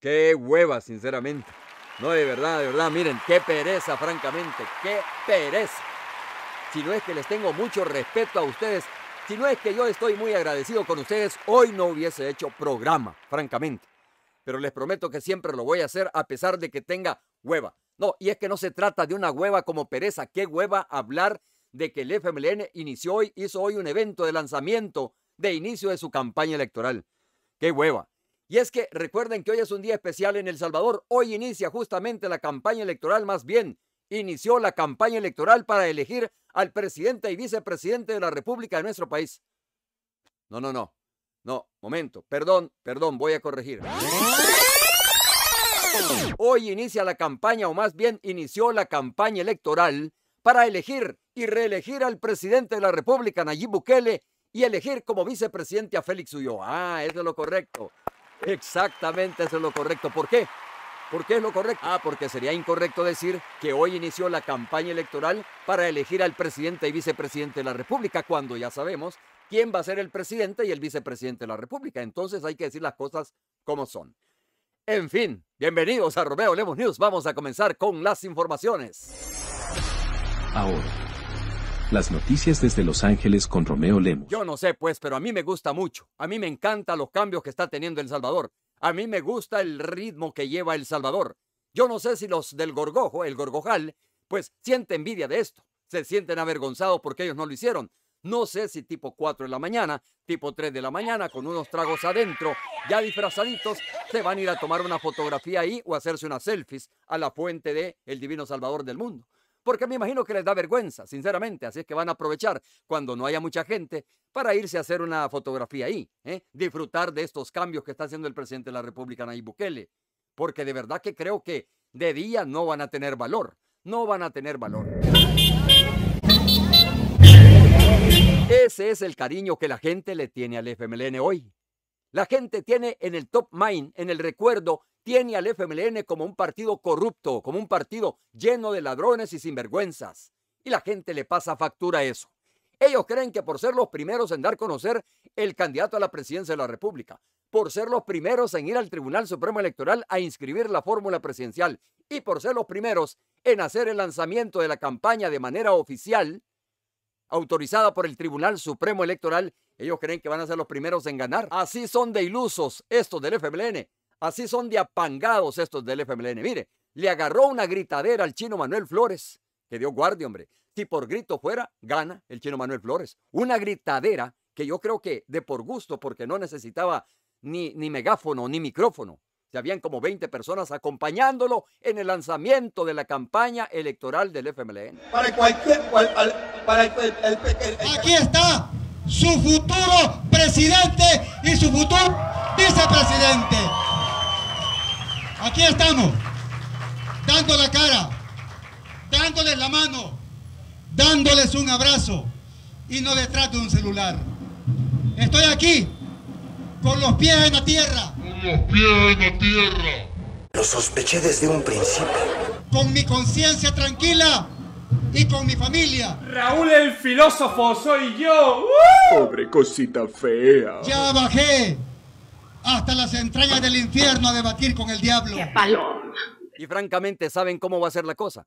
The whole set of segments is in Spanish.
Qué hueva, sinceramente. No, de verdad, de verdad, miren, qué pereza, francamente, qué pereza. Si no es que les tengo mucho respeto a ustedes, si no es que yo estoy muy agradecido con ustedes, hoy no hubiese hecho programa, francamente. Pero les prometo que siempre lo voy a hacer a pesar de que tenga hueva. No, y es que no se trata de una hueva como pereza, qué hueva hablar de que el FMLN inició hoy, hizo hoy un evento de lanzamiento de inicio de su campaña electoral. Qué hueva. Y es que recuerden que hoy es un día especial en El Salvador. Hoy inicia justamente la campaña electoral, más bien, inició la campaña electoral para elegir al presidente y vicepresidente de la República de nuestro país. No, no, no. No, momento. Perdón, perdón, voy a corregir. Hoy inicia la campaña, o más bien inició la campaña electoral para elegir y reelegir al presidente de la República, Nayib Bukele, y elegir como vicepresidente a Félix Ulloa. Ah, es de lo correcto. Exactamente, eso es lo correcto. ¿Por qué? ¿Por qué es lo correcto? Ah, porque sería incorrecto decir que hoy inició la campaña electoral para elegir al presidente y vicepresidente de la República, cuando ya sabemos quién va a ser el presidente y el vicepresidente de la República. Entonces hay que decir las cosas como son. En fin, bienvenidos a Romeo Lemos News. Vamos a comenzar con las informaciones. Ahora. Las noticias desde Los Ángeles con Romeo Lemos. Yo no sé, pues, pero a mí me gusta mucho. A mí me encanta los cambios que está teniendo El Salvador. A mí me gusta el ritmo que lleva El Salvador. Yo no sé si los del Gorgojo, el Gorgojal, pues sienten envidia de esto. Se sienten avergonzados porque ellos no lo hicieron. No sé si tipo 4 de la mañana, tipo 3 de la mañana, con unos tragos adentro, ya disfrazaditos, se van a ir a tomar una fotografía ahí o hacerse unas selfies a la fuente de el Divino Salvador del Mundo porque me imagino que les da vergüenza, sinceramente, así es que van a aprovechar cuando no haya mucha gente para irse a hacer una fotografía ahí, ¿eh? disfrutar de estos cambios que está haciendo el presidente de la República, Nayib Bukele, porque de verdad que creo que de día no van a tener valor, no van a tener valor. Ese es el cariño que la gente le tiene al FMLN hoy. La gente tiene en el top mind, en el recuerdo, tiene al FMLN como un partido corrupto, como un partido lleno de ladrones y sinvergüenzas. Y la gente le pasa factura a eso. Ellos creen que por ser los primeros en dar a conocer el candidato a la presidencia de la República, por ser los primeros en ir al Tribunal Supremo Electoral a inscribir la fórmula presidencial y por ser los primeros en hacer el lanzamiento de la campaña de manera oficial, autorizada por el Tribunal Supremo Electoral ellos creen que van a ser los primeros en ganar. Así son de ilusos estos del FMLN. Así son de apangados estos del FMLN. Mire, le agarró una gritadera al chino Manuel Flores. Que dio guardia, hombre. Si por grito fuera, gana el chino Manuel Flores. Una gritadera que yo creo que de por gusto, porque no necesitaba ni, ni megáfono ni micrófono. habían como 20 personas acompañándolo en el lanzamiento de la campaña electoral del FMLN. Para cualquier. Aquí está su futuro presidente y su futuro vicepresidente. Aquí estamos, dando la cara, dándoles la mano, dándoles un abrazo y no detrás de un celular. Estoy aquí, con los pies en la tierra. Con los pies en la tierra. Lo sospeché desde un principio. Con mi conciencia tranquila y con mi familia. Raúl el filósofo soy yo. Pobre cosita fea. Ya bajé hasta las entrañas del infierno a debatir con el diablo. ¡Qué Y francamente saben cómo va a ser la cosa.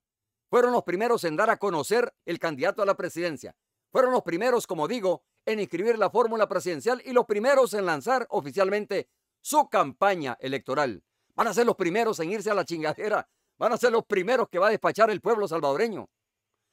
Fueron los primeros en dar a conocer el candidato a la presidencia. Fueron los primeros, como digo, en inscribir la fórmula presidencial y los primeros en lanzar oficialmente su campaña electoral. Van a ser los primeros en irse a la chingadera. Van a ser los primeros que va a despachar el pueblo salvadoreño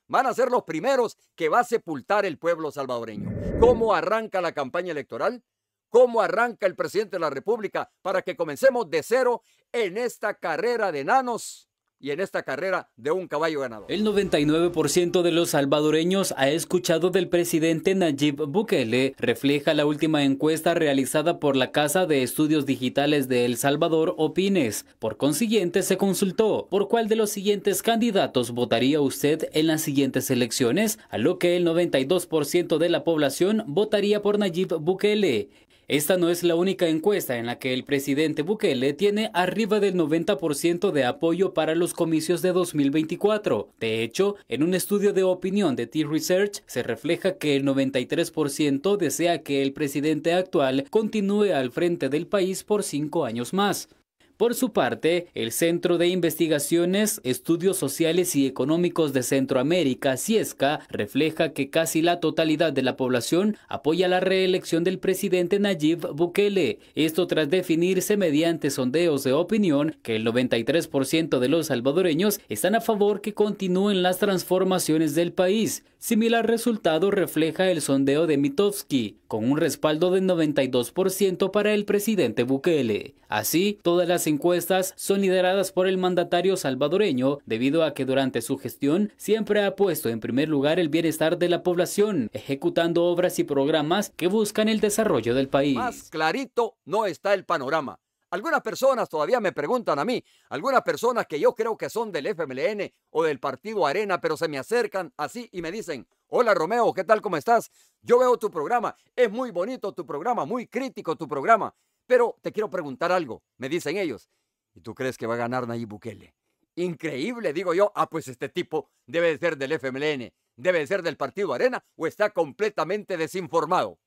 van a ser los primeros que va a sepultar el pueblo salvadoreño. ¿Cómo arranca la campaña electoral? ¿Cómo arranca el presidente de la República para que comencemos de cero en esta carrera de nanos y en esta carrera de un caballo ganador. El 99% de los salvadoreños ha escuchado del presidente Nayib Bukele, refleja la última encuesta realizada por la Casa de Estudios Digitales de El Salvador, Opines. Por consiguiente, se consultó por cuál de los siguientes candidatos votaría usted en las siguientes elecciones, a lo que el 92% de la población votaría por Nayib Bukele. Esta no es la única encuesta en la que el presidente Bukele tiene arriba del 90% de apoyo para los comicios de 2024. De hecho, en un estudio de opinión de T-Research se refleja que el 93% desea que el presidente actual continúe al frente del país por cinco años más. Por su parte, el Centro de Investigaciones, Estudios Sociales y Económicos de Centroamérica, CIESCA, refleja que casi la totalidad de la población apoya la reelección del presidente Nayib Bukele. Esto tras definirse mediante sondeos de opinión que el 93% de los salvadoreños están a favor que continúen las transformaciones del país. Similar resultado refleja el sondeo de Mitofsky, con un respaldo del 92% para el presidente Bukele. Así, todas las encuestas son lideradas por el mandatario salvadoreño, debido a que durante su gestión siempre ha puesto en primer lugar el bienestar de la población, ejecutando obras y programas que buscan el desarrollo del país. Más clarito no está el panorama. Algunas personas todavía me preguntan a mí, algunas personas que yo creo que son del FMLN o del partido Arena, pero se me acercan así y me dicen, hola Romeo, ¿qué tal? ¿Cómo estás? Yo veo tu programa, es muy bonito tu programa, muy crítico tu programa, pero te quiero preguntar algo, me dicen ellos. ¿Y tú crees que va a ganar Nayib Bukele? Increíble, digo yo, ah, pues este tipo debe ser del FMLN, debe ser del partido Arena o está completamente desinformado.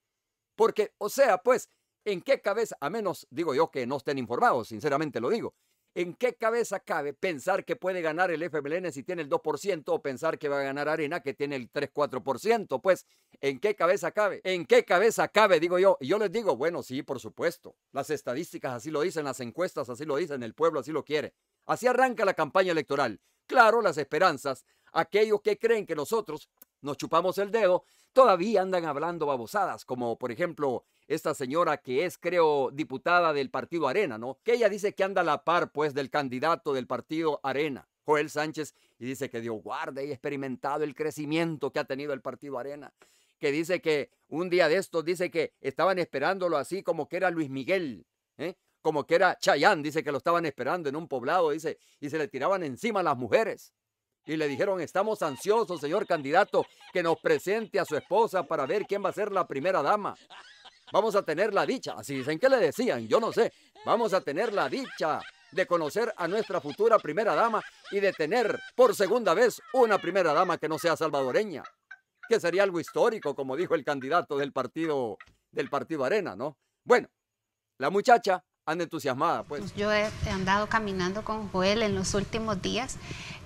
Porque, o sea, pues, ¿En qué cabeza, a menos digo yo que no estén informados, sinceramente lo digo, ¿en qué cabeza cabe pensar que puede ganar el FMLN si tiene el 2% o pensar que va a ganar Arena que tiene el 3-4%? Pues, ¿en qué cabeza cabe? ¿En qué cabeza cabe? Digo yo. Y yo les digo, bueno, sí, por supuesto. Las estadísticas así lo dicen, las encuestas así lo dicen, el pueblo así lo quiere. Así arranca la campaña electoral. Claro, las esperanzas, aquellos que creen que nosotros nos chupamos el dedo, todavía andan hablando babosadas, como por ejemplo esta señora que es, creo, diputada del partido Arena, ¿no? Que ella dice que anda a la par, pues, del candidato del partido Arena, Joel Sánchez, y dice que Dios guarde y experimentado el crecimiento que ha tenido el partido Arena. Que dice que un día de estos, dice que estaban esperándolo así como que era Luis Miguel, ¿eh? como que era Chayán, dice que lo estaban esperando en un poblado, dice, y se le tiraban encima las mujeres. Y le dijeron, estamos ansiosos, señor candidato, que nos presente a su esposa para ver quién va a ser la primera dama. Vamos a tener la dicha, así dicen que le decían, yo no sé. Vamos a tener la dicha de conocer a nuestra futura primera dama y de tener por segunda vez una primera dama que no sea salvadoreña, que sería algo histórico, como dijo el candidato del partido del partido Arena, ¿no? Bueno, la muchacha anda entusiasmada, pues. Yo he andado caminando con Joel en los últimos días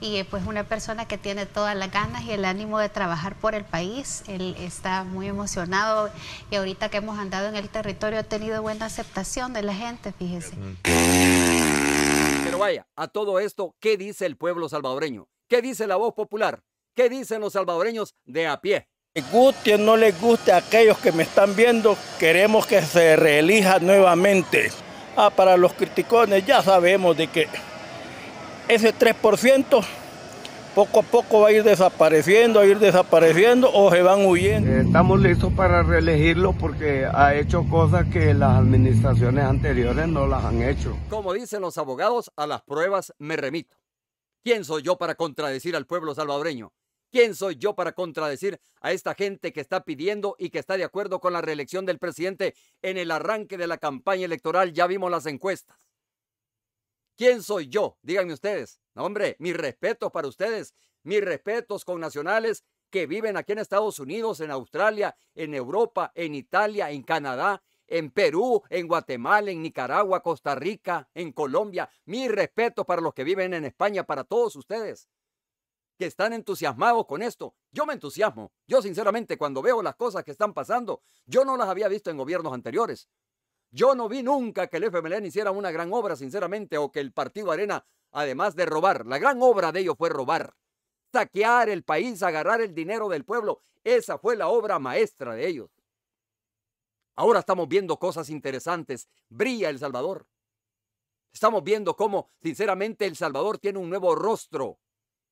y pues una persona que tiene todas las ganas y el ánimo de trabajar por el país. Él está muy emocionado y ahorita que hemos andado en el territorio ha tenido buena aceptación de la gente, fíjese. Pero vaya, a todo esto, ¿qué dice el pueblo salvadoreño? ¿Qué dice la voz popular? ¿Qué dicen los salvadoreños de a pie? guste o no les guste a aquellos que me están viendo, queremos que se reelija nuevamente. Ah, para los criticones ya sabemos de que ese 3% poco a poco va a ir desapareciendo, a ir desapareciendo o se van huyendo. Eh, estamos listos para reelegirlo porque ha hecho cosas que las administraciones anteriores no las han hecho. Como dicen los abogados, a las pruebas me remito. ¿Quién soy yo para contradecir al pueblo salvadoreño? ¿Quién soy yo para contradecir a esta gente que está pidiendo y que está de acuerdo con la reelección del presidente en el arranque de la campaña electoral? Ya vimos las encuestas. ¿Quién soy yo? Díganme ustedes. No, hombre, mis respetos para ustedes, mis respetos con nacionales que viven aquí en Estados Unidos, en Australia, en Europa, en Italia, en Canadá, en Perú, en Guatemala, en Nicaragua, Costa Rica, en Colombia. Mis respetos para los que viven en España, para todos ustedes que están entusiasmados con esto. Yo me entusiasmo. Yo sinceramente cuando veo las cosas que están pasando, yo no las había visto en gobiernos anteriores. Yo no vi nunca que el FMLN hiciera una gran obra, sinceramente, o que el Partido Arena, además de robar, la gran obra de ellos fue robar, saquear el país, agarrar el dinero del pueblo. Esa fue la obra maestra de ellos. Ahora estamos viendo cosas interesantes. Brilla El Salvador. Estamos viendo cómo, sinceramente, El Salvador tiene un nuevo rostro.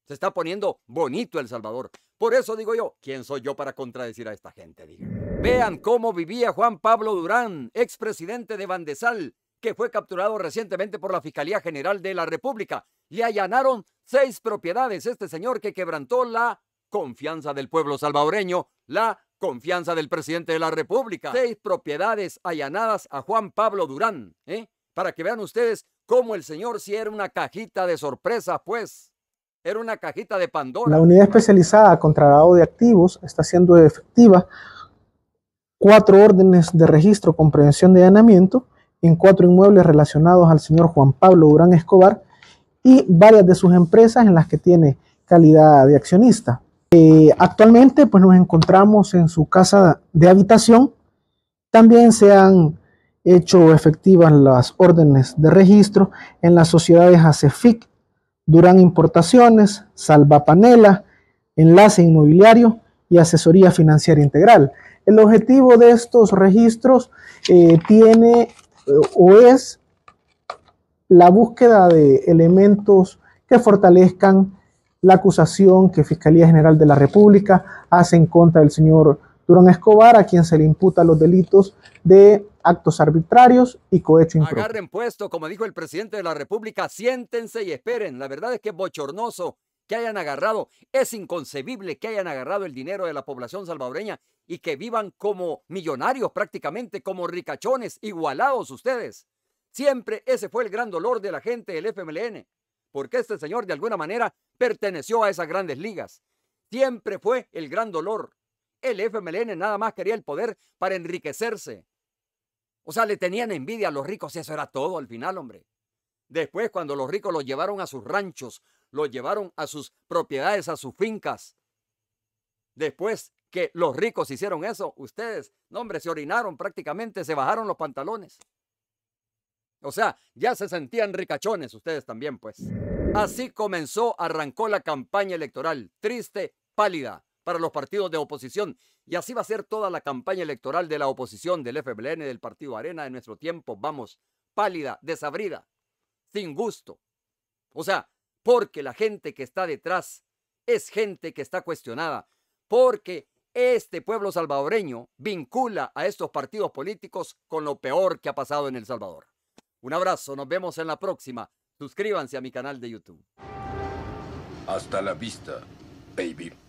Se está poniendo bonito El Salvador. Por eso digo yo, ¿quién soy yo para contradecir a esta gente? Vean cómo vivía Juan Pablo Durán, expresidente de Bandesal, que fue capturado recientemente por la Fiscalía General de la República. Le allanaron seis propiedades este señor que quebrantó la confianza del pueblo salvadoreño, la confianza del presidente de la República. Seis propiedades allanadas a Juan Pablo Durán, ¿eh? Para que vean ustedes cómo el señor sí era una cajita de sorpresa, pues. Era una cajita de Pandora. La unidad especializada contra lavado de activos está siendo efectiva cuatro órdenes de registro con prevención de allanamiento en cuatro inmuebles relacionados al señor Juan Pablo Durán Escobar y varias de sus empresas en las que tiene calidad de accionista. Eh, actualmente pues nos encontramos en su casa de habitación. También se han hecho efectivas las órdenes de registro en las sociedades ACEFIC, Durán Importaciones, Salva Enlace Inmobiliario y Asesoría Financiera Integral. El objetivo de estos registros eh, tiene eh, o es la búsqueda de elementos que fortalezcan la acusación que Fiscalía General de la República hace en contra del señor Durán Escobar, a quien se le imputa los delitos de actos arbitrarios y cohecho impropio. Agarren puesto, como dijo el presidente de la República, siéntense y esperen. La verdad es que es bochornoso que hayan agarrado, es inconcebible que hayan agarrado el dinero de la población salvadoreña y que vivan como millonarios prácticamente, como ricachones, igualados ustedes. Siempre ese fue el gran dolor de la gente del FMLN, porque este señor de alguna manera perteneció a esas grandes ligas. Siempre fue el gran dolor. El FMLN nada más quería el poder para enriquecerse. O sea, le tenían envidia a los ricos y eso era todo al final, hombre. Después, cuando los ricos los llevaron a sus ranchos, los llevaron a sus propiedades, a sus fincas. Después, que los ricos hicieron eso. Ustedes, no hombre, se orinaron prácticamente, se bajaron los pantalones. O sea, ya se sentían ricachones ustedes también, pues. Así comenzó, arrancó la campaña electoral, triste, pálida, para los partidos de oposición. Y así va a ser toda la campaña electoral de la oposición, del FBLN, del Partido Arena, de nuestro tiempo. Vamos, pálida, desabrida, sin gusto. O sea, porque la gente que está detrás es gente que está cuestionada, porque este pueblo salvadoreño vincula a estos partidos políticos con lo peor que ha pasado en El Salvador. Un abrazo, nos vemos en la próxima. Suscríbanse a mi canal de YouTube. Hasta la vista, baby.